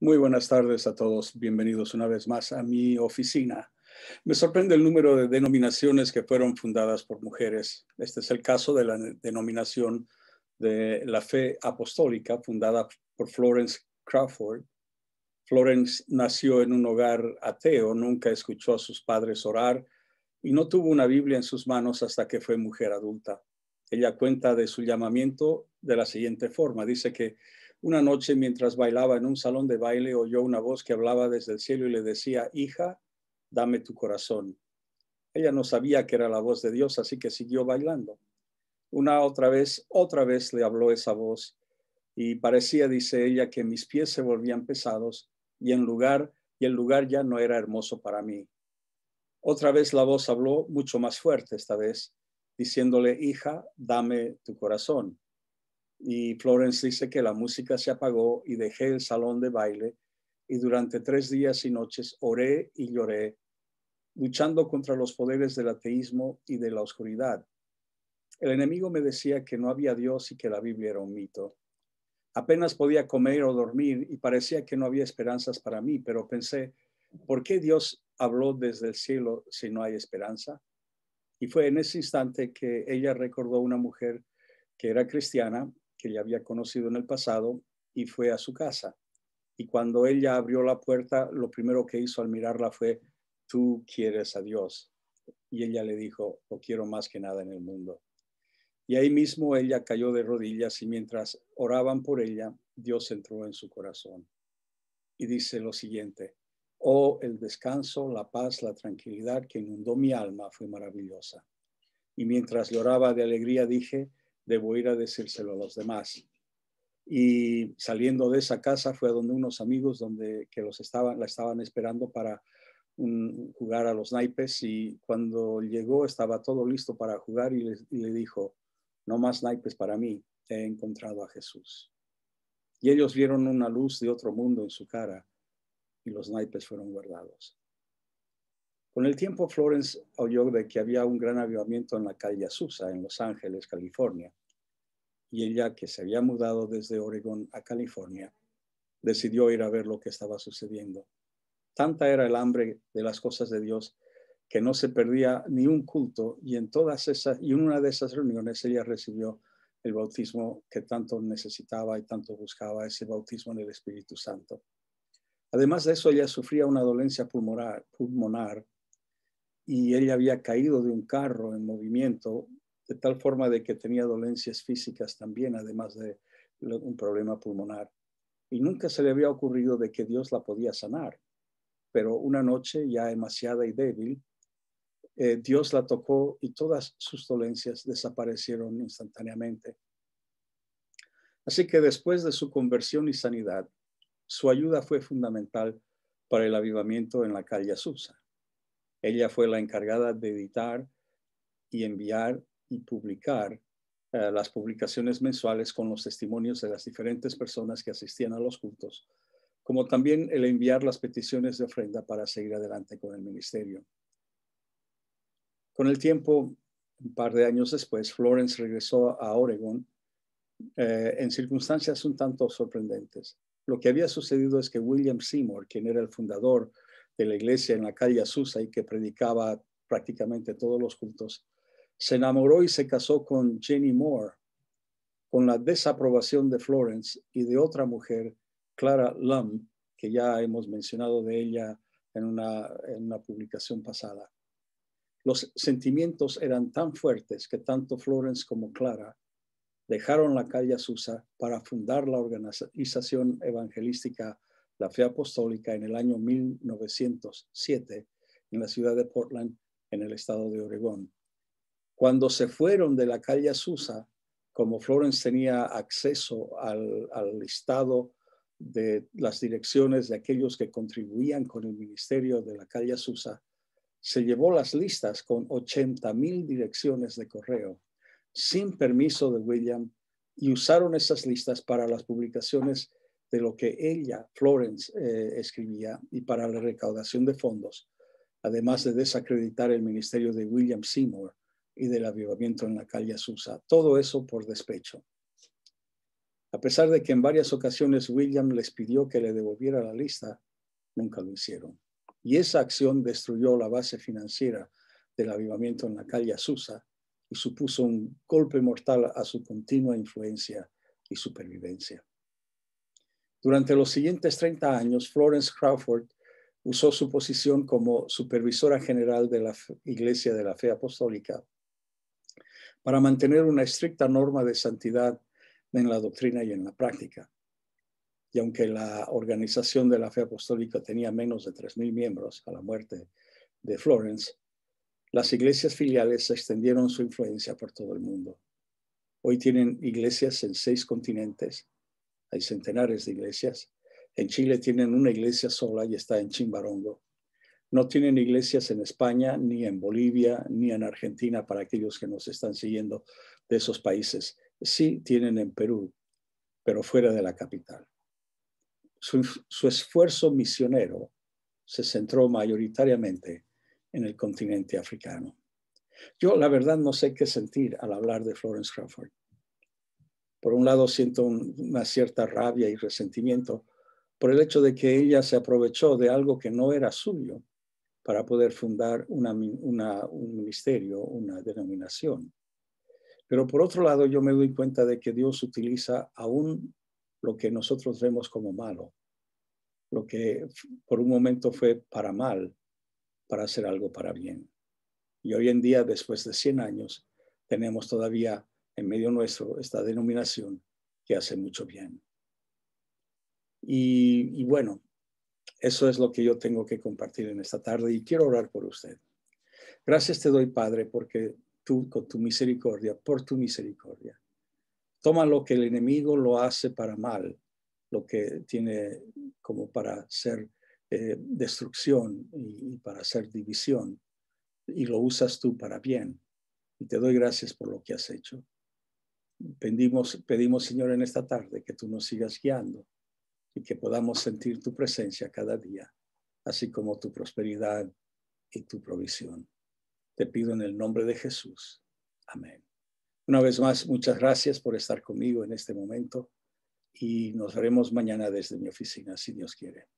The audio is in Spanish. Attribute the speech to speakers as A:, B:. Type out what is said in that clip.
A: Muy buenas tardes a todos. Bienvenidos una vez más a mi oficina. Me sorprende el número de denominaciones que fueron fundadas por mujeres. Este es el caso de la denominación de la fe apostólica fundada por Florence Crawford. Florence nació en un hogar ateo, nunca escuchó a sus padres orar y no tuvo una Biblia en sus manos hasta que fue mujer adulta. Ella cuenta de su llamamiento de la siguiente forma. Dice que una noche mientras bailaba en un salón de baile oyó una voz que hablaba desde el cielo y le decía, hija, dame tu corazón. Ella no sabía que era la voz de Dios, así que siguió bailando. Una otra vez, otra vez le habló esa voz y parecía, dice ella, que mis pies se volvían pesados y en lugar y el lugar ya no era hermoso para mí. Otra vez la voz habló mucho más fuerte esta vez, diciéndole, hija, dame tu corazón. Y Florence dice que la música se apagó y dejé el salón de baile y durante tres días y noches oré y lloré, luchando contra los poderes del ateísmo y de la oscuridad. El enemigo me decía que no había Dios y que la Biblia era un mito. Apenas podía comer o dormir y parecía que no había esperanzas para mí, pero pensé, ¿por qué Dios habló desde el cielo si no hay esperanza? Y fue en ese instante que ella recordó a una mujer que era cristiana que le había conocido en el pasado y fue a su casa. Y cuando ella abrió la puerta, lo primero que hizo al mirarla fue, tú quieres a Dios. Y ella le dijo, lo quiero más que nada en el mundo. Y ahí mismo ella cayó de rodillas y mientras oraban por ella, Dios entró en su corazón. Y dice lo siguiente, oh, el descanso, la paz, la tranquilidad que inundó mi alma fue maravillosa. Y mientras lloraba de alegría dije, debo ir a decírselo a los demás. Y saliendo de esa casa fue a donde unos amigos donde, que los estaban, la estaban esperando para jugar a los naipes y cuando llegó estaba todo listo para jugar y y le dijo, no más naipes para mí, he encontrado a Jesús. Y ellos vieron una luz de otro mundo en su cara y los naipes fueron guardados. Con el tiempo, Florence oyó de que había un gran avivamiento en la calle Azusa, en Los Ángeles, California, y ella, que se había mudado desde Oregón a California, decidió ir a ver lo que estaba sucediendo. Tanta era el hambre de las cosas de Dios que no se perdía ni un culto y en todas esas y una de esas reuniones ella recibió el bautismo que tanto necesitaba y tanto buscaba, ese bautismo en el Espíritu Santo. Además de eso, ella sufría una dolencia pulmonar y ella había caído de un carro en movimiento, de tal forma de que tenía dolencias físicas también, además de un problema pulmonar. Y nunca se le había ocurrido de que Dios la podía sanar. Pero una noche, ya demasiada y débil, eh, Dios la tocó y todas sus dolencias desaparecieron instantáneamente. Así que después de su conversión y sanidad, su ayuda fue fundamental para el avivamiento en la calle Azusa. Ella fue la encargada de editar y enviar y publicar eh, las publicaciones mensuales con los testimonios de las diferentes personas que asistían a los cultos, como también el enviar las peticiones de ofrenda para seguir adelante con el ministerio. Con el tiempo, un par de años después, Florence regresó a Oregon eh, en circunstancias un tanto sorprendentes. Lo que había sucedido es que William Seymour, quien era el fundador de la iglesia en la calle Azusa y que predicaba prácticamente todos los cultos, se enamoró y se casó con Jenny Moore, con la desaprobación de Florence y de otra mujer, Clara Lamb que ya hemos mencionado de ella en una, en una publicación pasada. Los sentimientos eran tan fuertes que tanto Florence como Clara dejaron la calle Azusa para fundar la organización evangelística la fe apostólica en el año 1907 en la ciudad de Portland, en el estado de Oregón. Cuando se fueron de la calle Susa como Florence tenía acceso al, listado de las direcciones de aquellos que contribuían con el ministerio de la calle Susa se llevó las listas con 80 mil direcciones de correo sin permiso de William y usaron esas listas para las publicaciones de lo que ella, Florence, eh, escribía y para la recaudación de fondos, además de desacreditar el ministerio de William Seymour y del avivamiento en la calle Azusa. Todo eso por despecho. A pesar de que en varias ocasiones William les pidió que le devolviera la lista, nunca lo hicieron. Y esa acción destruyó la base financiera del avivamiento en la calle Azusa y supuso un golpe mortal a su continua influencia y supervivencia. Durante los siguientes 30 años, Florence Crawford usó su posición como supervisora general de la Iglesia de la Fe Apostólica para mantener una estricta norma de santidad en la doctrina y en la práctica. Y aunque la organización de la fe apostólica tenía menos de 3.000 miembros a la muerte de Florence, las iglesias filiales extendieron su influencia por todo el mundo. Hoy tienen iglesias en seis continentes hay centenares de iglesias. En Chile tienen una iglesia sola y está en Chimbarongo. No tienen iglesias en España, ni en Bolivia, ni en Argentina, para aquellos que nos están siguiendo de esos países. Sí tienen en Perú, pero fuera de la capital. Su, esfuerzo misionero se centró mayoritariamente en el continente africano. Yo la verdad no sé qué sentir al hablar de Florence Crawford. Por un lado, siento una cierta rabia y resentimiento por el hecho de que ella se aprovechó de algo que no era suyo para poder fundar un ministerio, una denominación. Pero por otro lado, yo me doy cuenta de que Dios utiliza aún lo que nosotros vemos como malo, lo que por un momento fue para mal, para hacer algo para bien. Y hoy en día, después de 100 años, tenemos todavía en medio nuestro esta denominación que hace mucho bien. Y, bueno, eso es lo que yo tengo que compartir en esta tarde y quiero orar por usted. Gracias te doy, Padre, porque tú, con tu misericordia, por tu misericordia, toma lo que el enemigo lo hace para mal, lo que tiene como para ser eh, destrucción y, y para ser división, y lo usas tú para bien. Y te doy gracias por lo que has hecho. Pedimos, pedimos, Señor, en esta tarde que tú nos sigas guiando y que podamos sentir tu presencia cada día, así como tu prosperidad y tu provisión. Te pido en el nombre de Jesús. Amén. Una vez más, muchas gracias por estar conmigo en este momento y nos veremos mañana desde mi oficina, si Dios quiere.